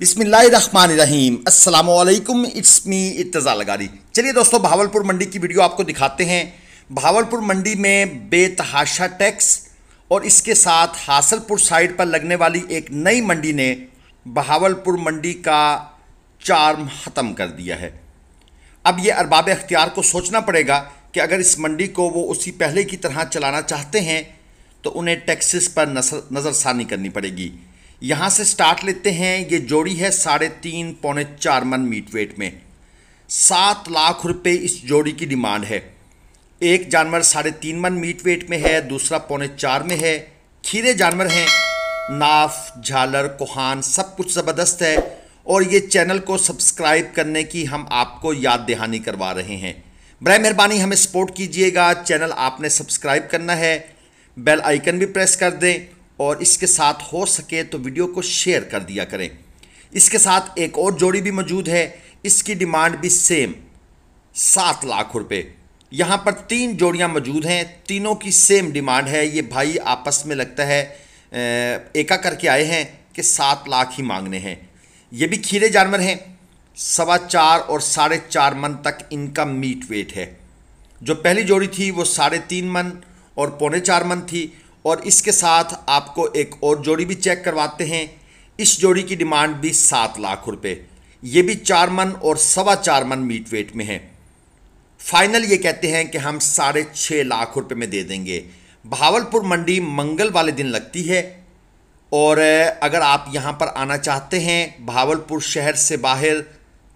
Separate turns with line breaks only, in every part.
बिसमीम अल्लाम it's me इतज़ा लगारी चलिए दोस्तों भावलपुर मंडी की वीडियो आपको दिखाते हैं भावलपुर मंडी में बेतहाशा टैक्स और इसके साथ हासलपुर साइड पर लगने वाली एक नई मंडी ने बहावलपुर मंडी का चार्म ख़त्म कर दिया है अब ये अरबाब अख्तियार को सोचना पड़ेगा कि अगर इस मंडी को वो उसी पहले की तरह चलाना चाहते हैं तो उन्हें टैक्सेस पर नज़रसानी करनी पड़ेगी यहाँ से स्टार्ट लेते हैं ये जोड़ी है साढ़े तीन पौने चार मन मीट वेट में सात लाख रुपए इस जोड़ी की डिमांड है एक जानवर साढ़े तीन मन मीट वेट में है दूसरा पौने चार में है खीरे जानवर हैं नाफ झालर कोहान सब कुछ ज़बरदस्त है और ये चैनल को सब्सक्राइब करने की हम आपको याद दहानी करवा रहे हैं बर मेहरबानी हमें सपोर्ट कीजिएगा चैनल आपने सब्सक्राइब करना है बेल आइकन भी प्रेस कर दें और इसके साथ हो सके तो वीडियो को शेयर कर दिया करें इसके साथ एक और जोड़ी भी मौजूद है इसकी डिमांड भी सेम सात लाख रुपए यहाँ पर तीन जोड़ियाँ मौजूद हैं तीनों की सेम डिमांड है ये भाई आपस में लगता है एका करके आए हैं कि सात लाख ही मांगने हैं ये भी खीरे जानवर हैं सवा चार और साढ़े चार मन तक इनका मीट वेट है जो पहली जोड़ी थी वो साढ़े तीन मन और पौने चार मन थी और इसके साथ आपको एक और जोड़ी भी चेक करवाते हैं इस जोड़ी की डिमांड भी सात लाख रुपए ये भी चार मन और सवा चार मन मीट वेट में है फाइनल ये कहते हैं कि हम साढ़े छः लाख रुपए में दे देंगे भावलपुर मंडी मंगल वाले दिन लगती है और अगर आप यहाँ पर आना चाहते हैं भावलपुर शहर से बाहर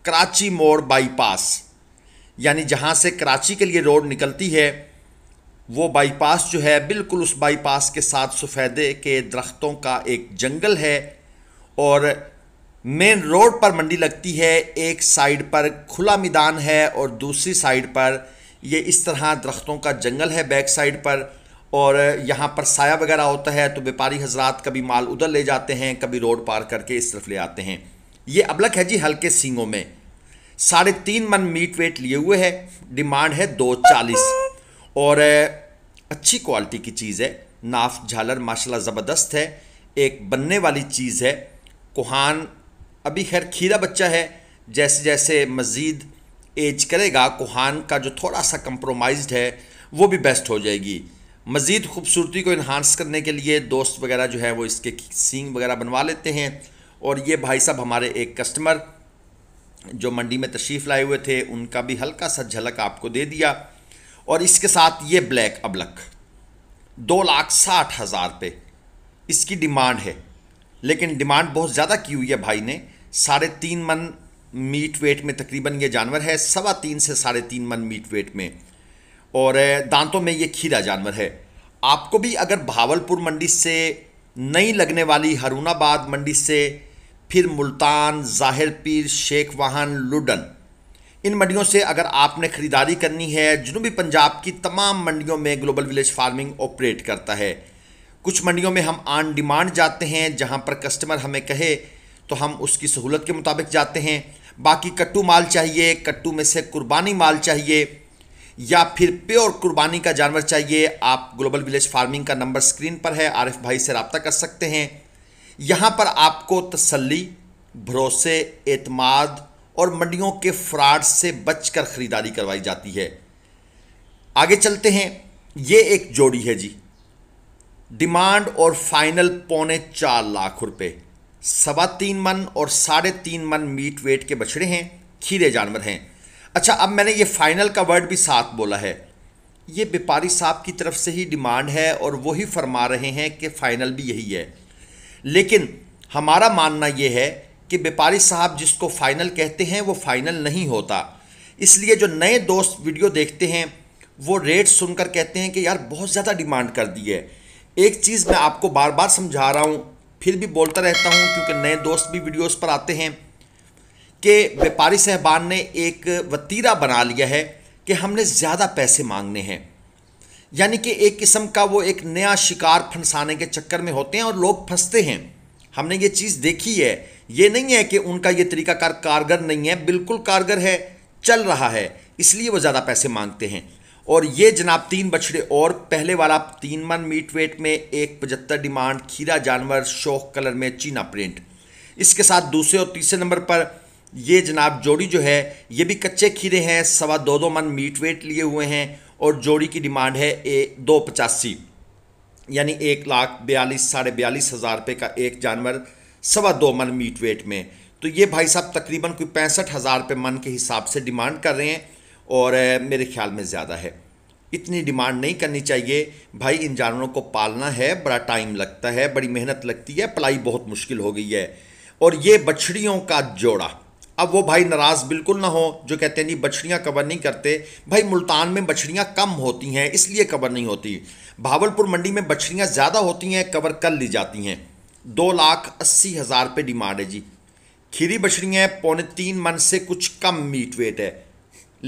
कराची मोड़ बाईपास यानी जहाँ से कराची के लिए रोड निकलती है वो बाईपास जो है बिल्कुल उस बाईपास के साथ सफ़ेदे के दरख्तों का एक जंगल है और मेन रोड पर मंडी लगती है एक साइड पर खुला मैदान है और दूसरी साइड पर ये इस तरह दरख्तों का जंगल है बैक साइड पर और यहाँ पर साया वगैरह होता है तो व्यापारी हजरात कभी माल उधर ले जाते हैं कभी रोड पार करके इस तरफ ले आते हैं ये अबलक है जी हल्के सींगों में साढ़े तीन मन मीट वेट लिए हुए है डिमांड है दो चालीस और अच्छी क्वालिटी की चीज़ है नाफ झालर माशाल्लाह ज़बरदस्त है एक बनने वाली चीज़ है कुहान अभी खैर खीरा बच्चा है जैसे जैसे मज़ीद एज करेगा कुहान का जो थोड़ा सा कंप्रोमाइज्ड है वो भी बेस्ट हो जाएगी मज़ीद खूबसूरती को इन्हांस करने के लिए दोस्त वगैरह जो है वो इसके सींग वगैरह बनवा लेते हैं और ये भाई साहब हमारे एक कस्टमर जो मंडी में तशरीफ़ लाए हुए थे उनका भी हल्का सा झलक आपको दे दिया और इसके साथ ये ब्लैक अबलक दो लाख साठ हज़ार पे इसकी डिमांड है लेकिन डिमांड बहुत ज़्यादा की हुई है भाई ने साढ़े तीन मन मीट वेट में तकरीबन ये जानवर है सवा तीन से साढ़े तीन मन मीट वेट में और दांतों में ये खीरा जानवर है आपको भी अगर भावलपुर मंडी से नहीं लगने वाली हरुणाबाद मंडी से फिर मुल्तान जाहिर पीर शेख वाहन लुडन इन मंडियों से अगर आपने ख़रीदारी करनी है जनूबी पंजाब की तमाम मंडियों में ग्लोबल विलेज फार्मिंग ऑपरेट करता है कुछ मंडियों में हम ऑन डिमांड जाते हैं जहाँ पर कस्टमर हमें कहे तो हम उसकी सहूलत के मुताबिक जाते हैं बाकी कट्टू माल चाहिए कट्टू में से कुर्बानी माल चाहिए या फिर प्योर कुर्बानी का जानवर चाहिए आप ग्लोबल विलेज फार्मिंग का नंबर स्क्रीन पर है आरिफ भाई से रबता कर सकते हैं यहाँ पर आपको तसल्ली भरोसे एतमाद और मंडियों के फ्रॉड से बचकर खरीदारी करवाई जाती है आगे चलते हैं ये एक जोड़ी है जी डिमांड और फाइनल पौने चार लाख रुपए सवा तीन मन और साढ़े तीन मन मीट वेट के बछड़े हैं खीरे जानवर हैं अच्छा अब मैंने ये फाइनल का वर्ड भी साथ बोला है ये व्यापारी साहब की तरफ से ही डिमांड है और वो ही फरमा रहे हैं कि फाइनल भी यही है लेकिन हमारा मानना यह है कि व्यापारी साहब जिसको फाइनल कहते हैं वो फाइनल नहीं होता इसलिए जो नए दोस्त वीडियो देखते हैं वो रेट सुनकर कहते हैं कि यार बहुत ज़्यादा डिमांड कर दी है एक चीज़ मैं आपको बार बार समझा रहा हूँ फिर भी बोलता रहता हूँ क्योंकि नए दोस्त भी वीडियोस पर आते हैं कि व्यापारी साहबान ने एक वतीरा बना लिया है कि हमने ज़्यादा पैसे मांगने हैं यानी कि एक किस्म का वो एक नया शिकार फंसाने के चक्कर में होते हैं और लोग फंसते हैं हमने ये चीज़ देखी है ये नहीं है कि उनका ये तरीकाकार कारगर नहीं है बिल्कुल कारगर है चल रहा है इसलिए वो ज़्यादा पैसे मांगते हैं और ये जनाब तीन बछड़े और पहले वाला तीन मन मीट वेट में एक पचहत्तर डिमांड खीरा जानवर शोक कलर में चीना प्रिंट इसके साथ दूसरे और तीसरे नंबर पर ये जनाब जोड़ी जो है ये भी कच्चे खीरे हैं सवा दो दो मन मीट वेट लिए हुए हैं और जोड़ी की डिमांड है ए दो पचासी यानी एक लाख बयालीस साढ़े बयालीस हज़ार रुपये का एक जानवर सवा दो मन मीट वेट में तो ये भाई साहब तकरीबन कोई पैंसठ हज़ार रुपये मन के हिसाब से डिमांड कर रहे हैं और मेरे ख्याल में ज़्यादा है इतनी डिमांड नहीं करनी चाहिए भाई इन जानवरों को पालना है बड़ा टाइम लगता है बड़ी मेहनत लगती है पलाई बहुत मुश्किल हो गई है और ये बछड़ियों का जोड़ा अब वो भाई नाराज़ बिल्कुल ना हो जो कहते हैं नहीं बछड़ियाँ कवर नहीं करते भाई मुल्तान में बछड़ियाँ कम होती हैं इसलिए कवर नहीं होती भावलपुर मंडी में बछड़ियाँ ज़्यादा होती हैं कवर कर ली जाती हैं दो लाख अस्सी हज़ार पे डिमांड है जी खीरी बछड़ियाँ पौने तीन मन से कुछ कम मीट वेट है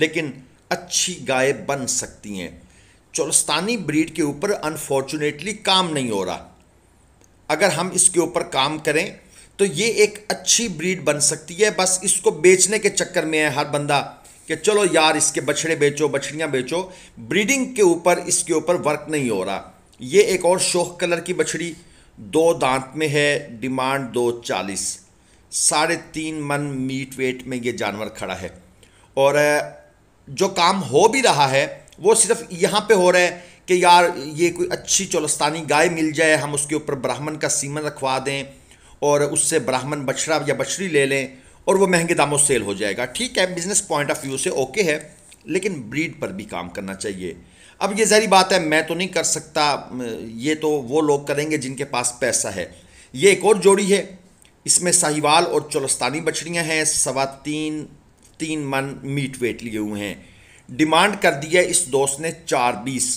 लेकिन अच्छी गाय बन सकती हैं चौलस्तानी ब्रीड के ऊपर अनफॉर्चुनेटली काम नहीं हो रहा अगर हम इसके ऊपर काम करें तो ये एक अच्छी ब्रीड बन सकती है बस इसको बेचने के चक्कर में है हर बंदा कि चलो यार इसके बछड़े बेचो बछड़ियाँ बेचो ब्रीडिंग के ऊपर इसके ऊपर वर्क नहीं हो रहा ये एक और शोक कलर की बछड़ी दो दांत में है डिमांड दो चालीस साढ़े तीन मन मीट वेट में ये जानवर खड़ा है और जो काम हो भी रहा है वो सिर्फ यहाँ पे हो रहा है कि यार ये कोई अच्छी चौलस्तानी गाय मिल जाए हम उसके ऊपर ब्राह्मण का सीमन रखवा दें और उससे ब्राह्मण बछड़ा या बछड़ी ले लें और वो महंगे दामों सेल हो जाएगा ठीक है बिजनेस पॉइंट ऑफ व्यू से ओके है लेकिन ब्रीड पर भी काम करना चाहिए अब ये जहरी बात है मैं तो नहीं कर सकता ये तो वो लोग करेंगे जिनके पास पैसा है ये एक और जोड़ी है इसमें साहिवाल और चौलस्तानी बछड़ियाँ हैं सवा तीन तीन मन मीट वेट लिए हुए हैं डिमांड कर दिया इस दोस्त ने चार बीस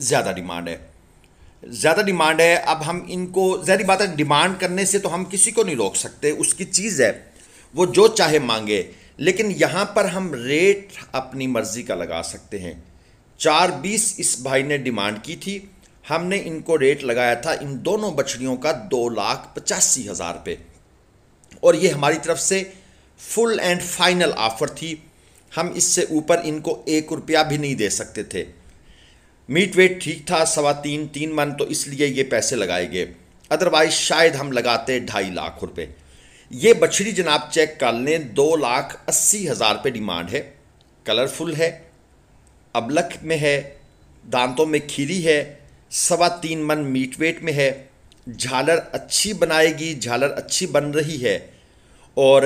ज़्यादा डिमांड है ज़्यादा डिमांड है अब हम इनको जहरी बात है डिमांड करने से तो हम किसी को नहीं रोक सकते उसकी चीज़ है वो जो चाहे मांगे लेकिन यहाँ पर हम रेट अपनी मर्ज़ी का लगा सकते हैं चार बीस इस भाई ने डिमांड की थी हमने इनको रेट लगाया था इन दोनों बछड़ियों का दो लाख पचासी हज़ार रुपये और ये हमारी तरफ से फुल एंड फाइनल ऑफ़र थी हम इससे ऊपर इनको एक रुपया भी नहीं दे सकते थे मीट वेट ठीक था सवा तीन तीन मन तो इसलिए ये पैसे लगाए गए अदरवाइज शायद हम लगाते ढाई लाख रुपए ये बछड़ी जनाब चेक कर लें दो लाख अस्सी हज़ार पे डिमांड है कलरफुल है अबलक में है दांतों में खीरी है सवा तीन मन मीट वेट में है झालर अच्छी बनाएगी झालर अच्छी बन रही है और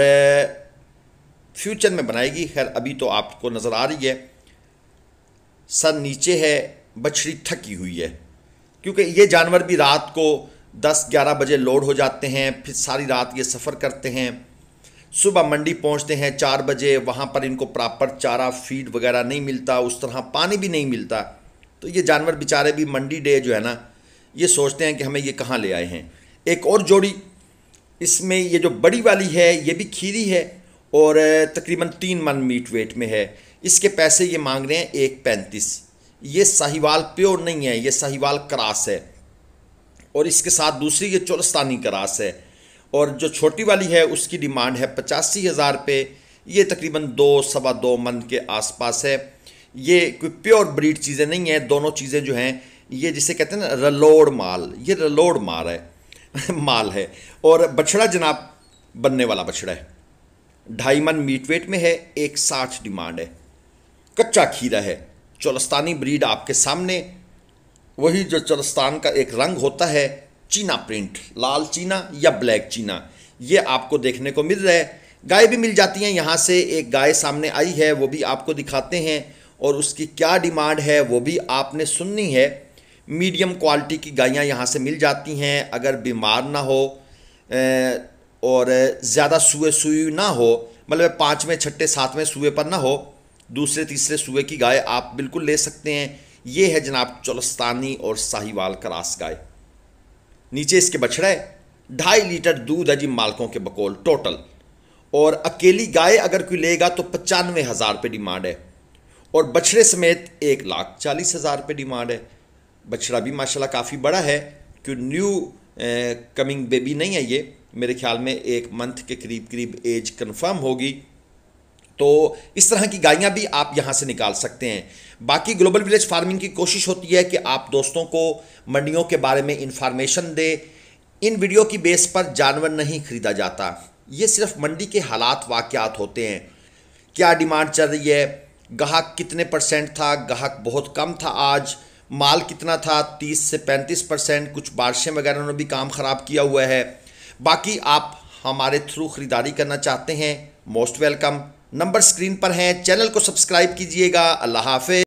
फ्यूचर में बनाएगी खैर अभी तो आपको नज़र आ रही है सर नीचे है बछड़ी थकी हुई है क्योंकि ये जानवर भी रात को 10-11 बजे लोड हो जाते हैं फिर सारी रात ये सफ़र करते हैं सुबह मंडी पहुंचते हैं चार बजे वहाँ पर इनको प्रॉपर चारा फीड वगैरह नहीं मिलता उस तरह पानी भी नहीं मिलता तो ये जानवर बेचारे भी मंडी डे जो है ना ये सोचते हैं कि हमें ये कहाँ ले आए हैं एक और जोड़ी इसमें ये जो बड़ी वाली है ये भी खीरी है और तकरीबन तीन मन मीट वेट में है इसके पैसे ये मांग रहे हैं एक पैंतीस ये साहिवाल प्योर नहीं है ये साहिवाल क्रास है और इसके साथ दूसरी ये चौरस्तानी क्रास है और जो छोटी वाली है उसकी डिमांड है पचासी हज़ार पे ये तकरीबन दो सवा दो मन के आसपास है ये कोई प्योर ब्रीड चीज़ें नहीं है दोनों चीज़ें जो हैं ये जिसे कहते हैं ना रलोड़ माल ये रलोड़ माल है माल है और बछड़ा जनाब बनने वाला बछड़ा है ढाई मन मीट वेट में है एक साठ डिमांड है कच्चा खीरा है चौलस्तानी ब्रीड आपके सामने वही जो चौलस्तान का एक रंग होता है चीना प्रिंट लाल चीना या ब्लैक चीना ये आपको देखने को मिल रहा है गाय भी मिल जाती हैं यहाँ से एक गाय सामने आई है वो भी आपको दिखाते हैं और उसकी क्या डिमांड है वो भी आपने सुननी है मीडियम क्वालिटी की गायें यहाँ से मिल जाती हैं अगर बीमार ना हो और ज़्यादा सुए सुई ना हो मतलब पाँचवें छठे सातवें सुए पर ना हो दूसरे तीसरे सूबे की गाय आप बिल्कुल ले सकते हैं ये है जनाब चौलस्तानी और साहिवाल क्रास गाय नीचे इसके बछड़े ढाई लीटर दूध है जी मालकों के बकोल टोटल और अकेली गाय अगर कोई लेगा तो पचानवे हज़ार रुपये डिमांड है और बछड़े समेत एक लाख चालीस हज़ार रुपये डिमांड है बछड़ा भी माशाल्लाह काफ़ी बड़ा है क्यों न्यू कमिंग बेबी नहीं है ये मेरे ख्याल में एक मंथ के करीब करीब एज कन्फर्म होगी तो इस तरह की गायियाँ भी आप यहाँ से निकाल सकते हैं बाकी ग्लोबल विलेज फार्मिंग की कोशिश होती है कि आप दोस्तों को मंडियों के बारे में इन्फॉर्मेशन दे इन वीडियो की बेस पर जानवर नहीं खरीदा जाता ये सिर्फ मंडी के हालात वाक़ात होते हैं क्या डिमांड चल रही है गाहक कितने परसेंट था गाहक बहुत कम था आज माल कितना था 30 से 35 परसेंट कुछ बारिशें वगैरह ने भी काम ख़राब किया हुआ है बाकी आप हमारे थ्रू ख़रीदारी करना चाहते हैं मोस्ट वेलकम नंबर स्क्रीन पर हैं चैनल को सब्सक्राइब कीजिएगा अल्लाह हाफि